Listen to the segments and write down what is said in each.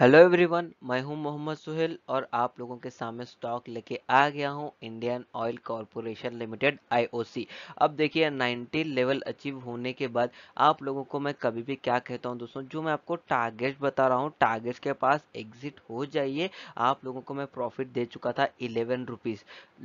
hello everyone मैं हूं मोहम्मद सुहेल और आप लोगों के सामने स्टॉक लेके आ गया हूं Indian Oil Corporation Limited IOC अब देखिए 90 लेवल अचीव होने के बाद आप लोगों को मैं कभी भी क्या कहता हूं दोस्तों जो मैं आपको टारगेट बता रहा हूं टारगेट के पास एग्जिट हो जाइए आप लोगों को मैं प्रॉफिट दे चुका था इलेवन रुपीज़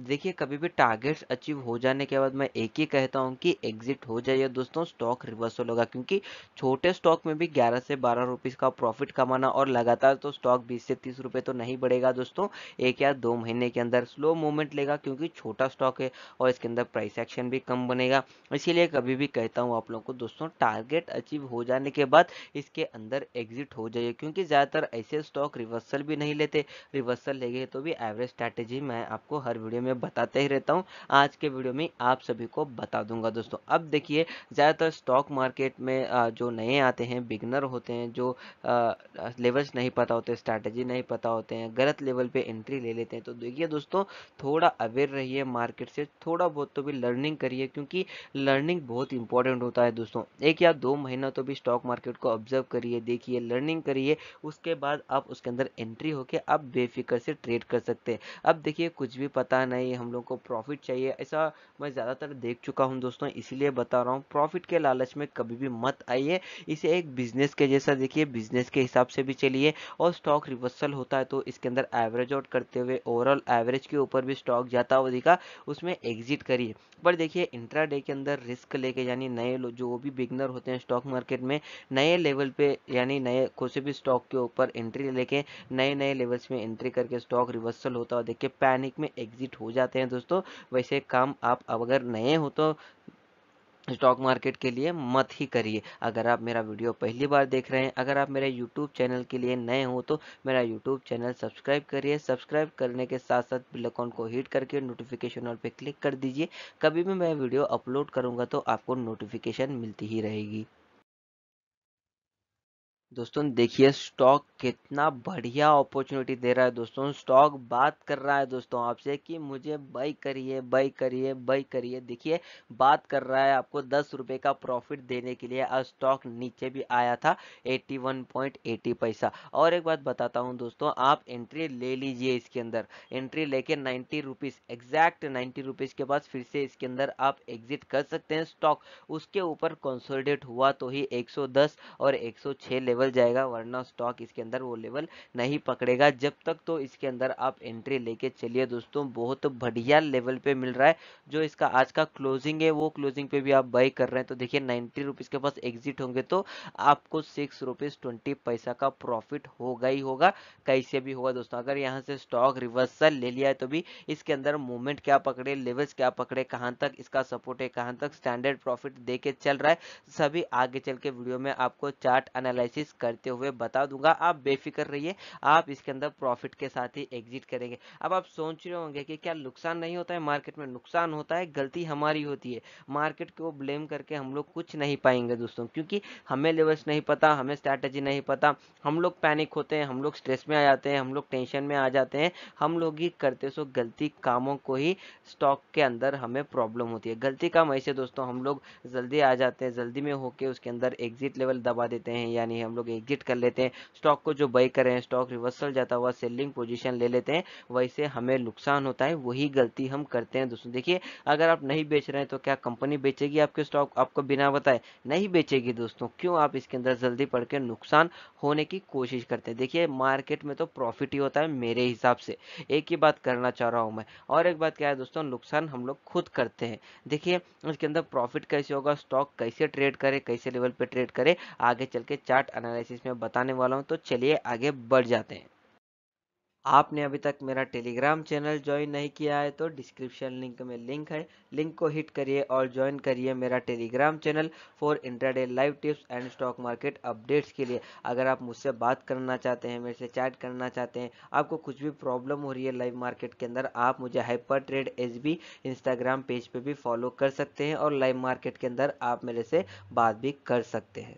देखिए कभी भी टारगेट्स अचीव हो जाने के बाद मैं एक ही कहता हूँ कि एग्जिट हो जाइए दोस्तों स्टॉक रिवर्सल होगा क्योंकि छोटे स्टॉक में भी ग्यारह से बारह रुपीज़ का प्रॉफिट कमाना और लगातार है तो स्टॉक बीस से तीस रुपए तो नहीं बढ़ेगा दोस्तों एक या दो महीने के अंदर स्लो मूवमेंट लेगा क्योंकि छोटा स्टॉक है और इसके अंदर प्राइस एक्शन भी कम बनेगा इसीलिए कभी भी कहता हूँ आप लोगों को दोस्तों टारगेट अचीव हो जाने के बाद इसके अंदर एग्जिट हो जाइए क्योंकि ज़्यादातर ऐसे स्टॉक रिवर्सल भी नहीं लेते रिवर्सल ले तो भी एवरेज स्ट्रैटेजी मैं आपको हर वीडियो में बताते ही रहता हूँ आज के वीडियो में आप सभी को बता दूंगा दोस्तों अब देखिए ज़्यादातर स्टॉक मार्केट में जो नए आते हैं बिगनर होते हैं जो लेवल्स नहीं पता होते स्ट्रैटेजी नहीं पता होते हैं गलत लेवल पे एंट्री ले लेते हैं तो देखिए दोस्तों थोड़ा अवेयर रहिए मार्केट से थोड़ा बहुत तो भी लर्निंग करिए क्योंकि लर्निंग बहुत इंपॉर्टेंट होता है दोस्तों एक या दो महीना तो भी स्टॉक मार्केट को ऑब्जर्व करिए देखिए लर्निंग करिए उसके बाद आप उसके अंदर एंट्री होके आप बेफिक्र से ट्रेड कर सकते हैं अब देखिए कुछ भी पता नहीं हम लोग को प्रॉफिट चाहिए ऐसा मैं ज़्यादातर देख चुका हूँ दोस्तों इसीलिए बता रहा हूँ प्रॉफिट के लालच में कभी भी मत आइए इसे एक बिजनेस के जैसा देखिए बिजनेस के हिसाब से भी चलिए और स्टॉक रिवर्सल होता है तो इसके अंदर एवरेज आउट करते हुए ओवरऑल एवरेज के ऊपर भी स्टॉक जाता हुआ दिखा उसमें एग्जिट करिए पर देखिए इंट्रा के अंदर रिस्क लेके यानी नए जो भी बिगनर होते हैं स्टॉक मार्केट में नए लेवल पे यानी नए कोई भी स्टॉक के ऊपर एंट्री लेके नए नए लेवल्स में एंट्री करके स्टॉक रिवर्सल होता हुआ देखिए पैनिक में एग्जिट हो जाते हैं दोस्तों वैसे काम आप अगर नए हो तो स्टॉक मार्केट के लिए मत ही करिए अगर आप मेरा वीडियो पहली बार देख रहे हैं अगर आप मेरे यूट्यूब चैनल के लिए नए हो तो मेरा यूट्यूब चैनल सब्सक्राइब करिए सब्सक्राइब करने के साथ साथ बिलकॉन को हिट करके नोटिफिकेशन और पे क्लिक कर दीजिए कभी भी मैं वीडियो अपलोड करूँगा तो आपको नोटिफिकेशन मिलती ही रहेगी दोस्तों देखिए स्टॉक कितना बढ़िया अपॉर्चुनिटी दे रहा है दोस्तों स्टॉक बात कर रहा है दोस्तों आपसे कि मुझे बाई करिए बाई करिए बाई करिए देखिए बात कर रहा है आपको दस रुपये का प्रॉफिट देने के लिए आज स्टॉक नीचे भी आया था 81.80 पैसा और एक बात बताता हूँ दोस्तों आप एंट्री ले लीजिए इसके अंदर एंट्री लेके ninety rupees exact ninety rupees के बाद फिर से इसके अंदर आप एग्जिट कर सकते हैं स्टॉक उसके ऊपर कंसोलिडेट हुआ तो ही एक और एक लेवल लेवल जाएगा वरना स्टॉक इसके अंदर वो लेवल नहीं पकड़ेगा जब तक तो इसके अंदर आप एंट्री लेके चलिए दोस्तों बहुत बढ़िया लेवल पे मिल रहा है जो इसका आज का क्लोजिंग है वो क्लोजिंग पे भी आप बाई कर रहे हैं तो देखिए नाइन्टी रुपीज़ के पास एग्जिट होंगे तो आपको सिक्स रुपीज़ ट्वेंटी पैसा का प्रॉफिट होगा ही होगा कैसे भी होगा दोस्तों अगर यहाँ से स्टॉक रिवर्सल ले लिया है तो भी इसके अंदर मूवमेंट क्या पकड़े लेवल्स क्या पकड़े कहाँ तक इसका सपोर्ट है कहाँ तक स्टैंडर्ड प्रॉफिट दे चल रहा है सभी आगे चल के वीडियो में आपको चार्ट एनालिसिस करते हुए बता दूंगा आप बेफिक्र रहिए आप इसके अंदर प्रॉफिट के साथ ही एग्जिट करेंगे अब आप सोच रहे होंगे कि क्या नुकसान नहीं होता है मार्केट में नुकसान होता है गलती हमारी होती है मार्केट को ब्लेम करके हम लोग कुछ नहीं पाएंगे दोस्तों क्योंकि हमें लेवल्स नहीं पता हमें स्ट्रैटेजी नहीं पता हम लोग पैनिक होते हैं हम लोग स्ट्रेस में आ जाते हैं हम लोग टेंशन में आ जाते हैं हम लोग ही करते सो गलती कामों को ही स्टॉक के अंदर हमें प्रॉब्लम होती है गलती काम ऐसे दोस्तों हम लोग जल्दी आ जाते हैं जल्दी में होके उसके अंदर एग्जिट लेवल दबा देते हैं यानी हम लोग एग्जिट कर लेते हैं स्टॉक को जो बाई करें स्टॉक रिवर्सल जाता हुआ सेलिंग पोजिशन ले लेते हैं वैसे हमें नुकसान होता है वही गलती हम करते हैं दोस्तों देखिए अगर आप नहीं बेच रहे हैं तो क्या कंपनी बेचेगी आपके स्टॉक आपको बिना बताए नहीं बेचेगी दोस्तों क्यों आप इसके अंदर जल्दी पड़ के नुकसान होने की कोशिश करते हैं देखिए मार्केट में तो प्रॉफिट ही होता है मेरे हिसाब से एक ही बात करना चाह रहा हूं मैं और एक बात क्या है दोस्तों नुकसान हम लोग खुद करते हैं देखिए इसके अंदर प्रॉफिट कैसे होगा स्टॉक कैसे ट्रेड करे कैसे लेवल पे ट्रेड करे आगे चल के चार्ट एनालिसिस में बताने वाला हूँ तो चलिए आगे बढ़ जाते हैं आपने अभी तक मेरा टेलीग्राम चैनल ज्वाइन नहीं किया है तो डिस्क्रिप्शन लिंक में लिंक है लिंक को हिट करिए और ज्वाइन करिए मेरा Telegram channel for intraday live tips and stock market updates के लिए अगर आप मुझसे बात करना चाहते हैं मेरे से चैट करना चाहते हैं आपको कुछ भी प्रॉब्लम हो रही है लाइव मार्केट के अंदर आप मुझे Hyper Trade S B Instagram page पर पे भी फॉलो कर सकते हैं और लाइव मार्केट के अंदर आप मेरे से बात भी कर सकते हैं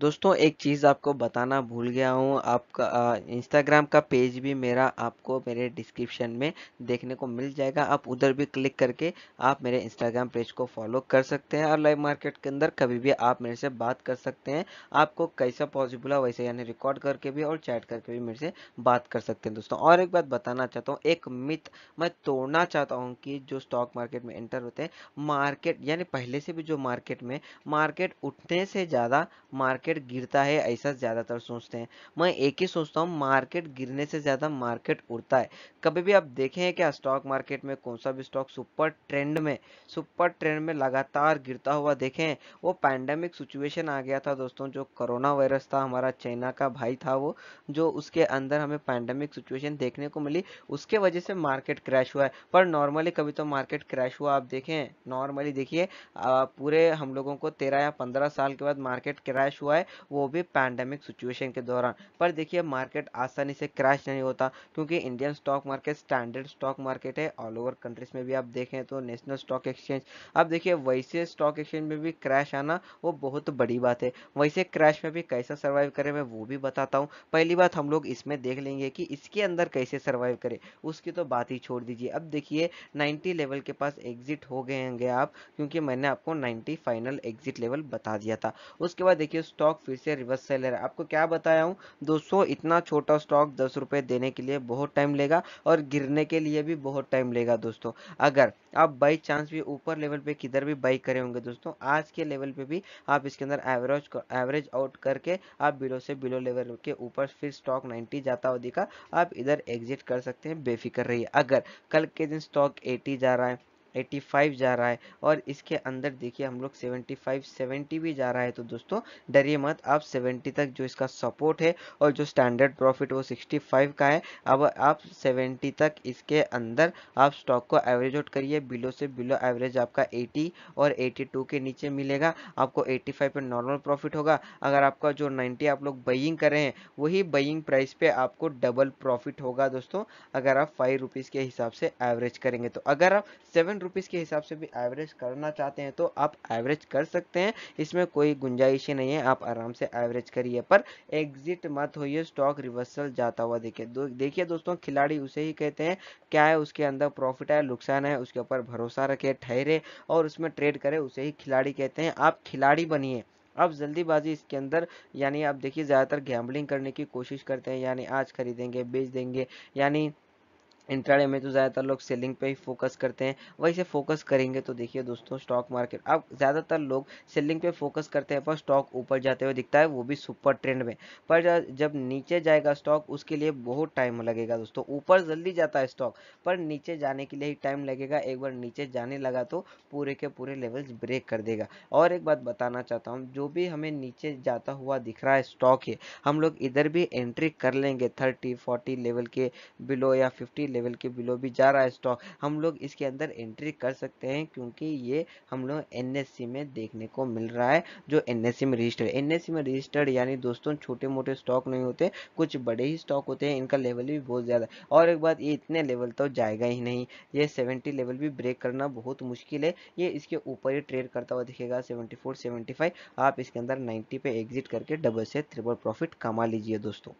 दोस्तों एक चीज़ आपको बताना भूल गया हूँ आपका इंस्टाग्राम का पेज भी मेरा आपको मेरे डिस्क्रिप्शन में देखने को मिल जाएगा आप उधर भी क्लिक करके आप मेरे इंस्टाग्राम पेज को फॉलो कर सकते हैं और लाइव मार्केट के अंदर कभी भी आप मेरे से बात कर सकते हैं आपको कैसा पॉसिबल है वैसे यानी रिकॉर्ड करके भी और चैट करके भी मेरे से बात कर सकते हैं दोस्तों और एक बात बताना चाहता हूँ एक मित मैं तोड़ना चाहता हूँ कि जो स्टॉक मार्केट में एंटर होते हैं मार्केट यानी पहले से भी जो मार्केट में मार्केट उठने से ज़्यादा मार्केट मार्केट गिरता है ऐसा ज़्यादातर सोचते हैं मैं एक ही सोचता हूँ मार्केट गिरने से ज़्यादा मार्केट उड़ता है कभी भी आप देखें हैं स्टॉक मार्केट में कौन सा भी स्टॉक सुपर ट्रेंड में सुपर ट्रेंड में लगातार गिरता हुआ देखें वो पैंडेमिक सिचुएशन आ गया था दोस्तों जो कोरोना वायरस था हमारा चाइना का भाई था वो जो उसके अंदर हमें पैंडेमिक सिचुएशन देखने को मिली उसके वजह से मार्केट क्रैश हुआ है पर नॉर्मली कभी तो मार्केट क्रैश हुआ आप देखें नॉर्मली देखिए पूरे हम लोगों को तेरह या पंद्रह साल के बाद मार्केट क्रैश हुआ हुआ है वो भी पैंडमिक सिचुएशन के दौरान पर देखिए मार्केट आसानी से क्रैश नहीं होता क्योंकि Indian stock market standard stock market है ऑल ओवर कंट्रीज में भी आप देखें तो नेशनल स्टॉक एक्सचेंज अब देखिए वैसे स्टॉक एक्सचेंज में भी क्रैश आना वो बहुत बड़ी बात है वैसे क्रैश में भी कैसा सर्वाइव करें मैं वो भी बताता हूँ पहली बात हम लोग इसमें देख लेंगे कि इसके अंदर कैसे सर्वाइव करें उसकी तो बात ही छोड़ दीजिए अब देखिए 90 लेवल के पास एग्जिट हो गए होंगे आप क्योंकि मैंने आपको 90 फाइनल एग्जिट लेवल बता दिया था उसके बाद देखिए स्टॉक फिर से रिवर्स सेल है आपको क्या बताया हूँ दोस्तों इतना छोटा स्टॉक दस रुपये देने के लिए बहुत टाइम लेगा और गिरने के लिए भी बहुत टाइम लेगा दोस्तों अगर आप बाई चांस भी ऊपर लेवल पे किधर भी बाई करे होंगे दोस्तों आज के लेवल पे भी आप इसके अंदर एवरेज एवरेज आउट करके आप बिलो से बिलो लेवल के ऊपर फिर स्टॉक नाइन्टी जाता हुआ दिखा आप इधर एग्जिट कर सकते हैं बेफिक्र रहिए अगर कल के दिन स्टॉक एटी जा रहा है 85 जा रहा है और इसके अंदर देखिए हम लोग 75 70 भी जा रहा है तो दोस्तों डरिए मत आप 70 तक जो इसका सपोर्ट है और जो स्टैंडर्ड प्रॉफिट वो 65 का है अब आप 70 तक इसके अंदर आप स्टॉक को एवरेज आउट करिए बिलो से बिलो एवरेज आपका 80 और 82 के नीचे मिलेगा आपको 85 पर नॉर्मल प्रॉफिट होगा अगर आपका जो नाइन्टी आप लोग बइंग कर रहे हैं वही बइंग प्राइस पर आपको डबल प्रॉफिट होगा दोस्तों अगर आप फाइव रुपीज़ के हिसाब से एवरेज करेंगे तो अगर आप सेवन रुपीज़ के हिसाब से भी एवरेज करना चाहते हैं तो आप एवरेज कर सकते हैं इसमें कोई गुंजाइश ही नहीं है आप आराम से एवरेज करिए पर एग्जिट मत होइए स्टॉक रिवर्सल जाता हुआ देखिए दो, देखिए दोस्तों खिलाड़ी उसे ही कहते हैं क्या है उसके अंदर प्रॉफिट है नुकसान है उसके ऊपर भरोसा रखे ठहरे और उसमें ट्रेड करे उसे ही खिलाड़ी कहते हैं आप खिलाड़ी बनिए अब जल्दीबाजी इसके अंदर यानी आप देखिए ज़्यादातर गैम्बलिंग करने की कोशिश करते हैं यानी आज खरीदेंगे बेच देंगे यानी इंट्राडे में तो ज़्यादातर लोग सेलिंग पे ही फोकस करते हैं वहीं से फोकस करेंगे तो देखिए दोस्तों स्टॉक मार्केट अब ज़्यादातर लोग सेलिंग पे फोकस करते हैं पर स्टॉक ऊपर जाते हुए दिखता है वो भी सुपर ट्रेंड में पर जब नीचे जाएगा स्टॉक उसके लिए बहुत टाइम लगेगा दोस्तों ऊपर जल्दी जाता है स्टॉक पर नीचे जाने के लिए ही टाइम लगेगा एक बार नीचे जाने लगा तो पूरे के पूरे लेवल्स ब्रेक कर देगा और एक बात बताना चाहता हूँ जो भी हमें नीचे जाता हुआ दिख रहा है स्टॉक है हम लोग इधर भी एंट्री कर लेंगे थर्टी फोर्टी लेवल के बिलो या फिफ्टी लेवल लेवल के बिलो भी जा रहा है स्टॉक हम लोग इसके अंदर एंट्री कर सकते हैं क्योंकि ये हम लोग एन में देखने को मिल रहा है जो एन में रजिस्टर्ड एन में रजिस्टर्ड यानी दोस्तों छोटे मोटे स्टॉक नहीं होते कुछ बड़े ही स्टॉक होते हैं इनका लेवल भी बहुत ज़्यादा और एक बात ये इतने लेवल तो जाएगा ही नहीं ये सेवेंटी लेवल भी ब्रेक करना बहुत मुश्किल है ये इसके ऊपर ही ट्रेड करता हुआ दिखेगा सेवेंटी फोर आप इसके अंदर नाइन्टी पे एग्जिट करके डबल से ट्रिपल प्रॉफिट कमा लीजिए दोस्तों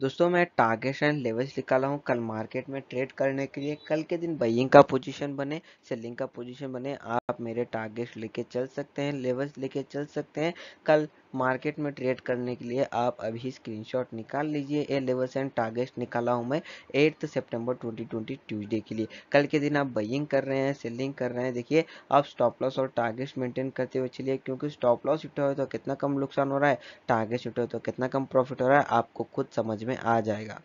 दोस्तों मैं टारगेट्स एंड लेवल्स निकाला हूँ कल मार्केट में ट्रेड करने के लिए कल के दिन बाइंग का पोजीशन बने सेलिंग का पोजीशन बने आप मेरे टारगेट्स लेके चल सकते हैं लेवल्स लेके चल सकते हैं कल मार्केट में ट्रेड करने के लिए आप अभी स्क्रीनशॉट निकाल लीजिए ए लेवल्स एंड टारगेट निकाला हूँ मैं eighth September twenty twenty Tuesday के लिए कल के दिन आप बाइंग कर रहे हैं सेलिंग कर रहे हैं देखिए आप स्टॉप लॉस और टारगेट मेंटेन करते हुए चलिए क्योंकि स्टॉप लॉस उठा हुआ तो कितना कम नुकसान हो रहा है टारगेट उठे हुए तो कितना कम प्रॉफिट हो रहा है आपको खुद समझ में आ जाएगा